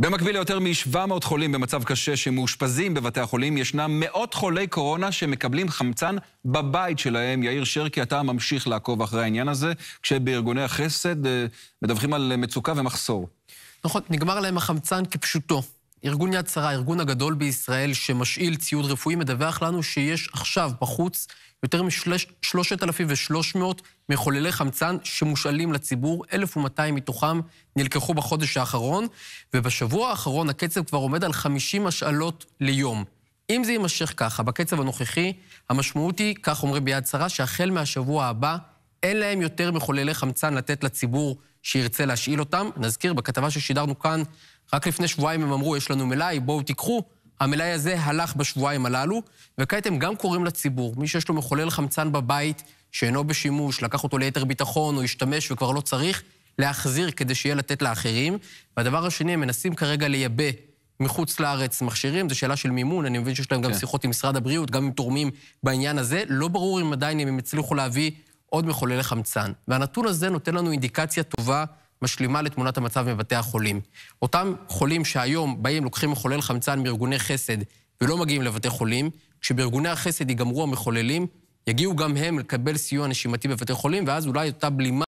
במקביל ליותר מ-700 חולים במצב קשה שמאושפזים בבתי החולים, ישנם מאות חולי קורונה שמקבלים חמצן בבית שלהם. יאיר שרקי, אתה ממשיך לעקוב אחרי העניין הזה, כשבארגוני החסד אה, מדווחים על מצוקה ומחסור. נכון, נגמר להם החמצן כפשוטו. ארגון יד שרה, הארגון הגדול בישראל שמשאיל ציוד רפואי, מדווח לנו שיש עכשיו בחוץ יותר מ-3,300 מחוללי חמצן שמושאלים לציבור, 1,200 מתוכם נלקחו בחודש האחרון, ובשבוע האחרון הקצב כבר עומד על 50 השאלות ליום. אם זה יימשך ככה, בקצב הנוכחי, המשמעות היא, כך אומרים ביד שרה, שהחל מהשבוע הבא, אין להם יותר מחוללי חמצן לתת לציבור שירצה להשאיל אותם. נזכיר, בכתבה ששידרנו כאן, רק לפני שבועיים הם אמרו, יש לנו מלאי, בואו תיקחו. המלאי הזה הלך בשבועיים הללו, וכעת הם גם קוראים לציבור, מי שיש לו מחולל חמצן בבית, שאינו בשימוש, לקח אותו ליתר ביטחון או השתמש וכבר לא צריך, להחזיר כדי שיהיה לתת לאחרים. והדבר השני, הם מנסים כרגע לייבא מחוץ לארץ מכשירים, זו שאלה של מימון, אני מבין שיש להם כן. גם שיחות עם משרד הבריאות, גם עם תורמים בעניין הזה. לא ברור אם עדיין הם יצליחו להביא עוד מחוללי חמצן. והנתון הזה נותן לנו אינדיקציה טובה, משלימה לתמונת המצב בבתי החולים. אותם חולים שהיום באים, לוקחים מחולל חמצן מארגוני חסד ולא מגיעים לבתי חולים, כשבארגוני החסד ייגמרו המחוללים, יגיעו גם הם לקבל סיוע נשימתי בבתי חולים, ואז אולי אותה בלימה...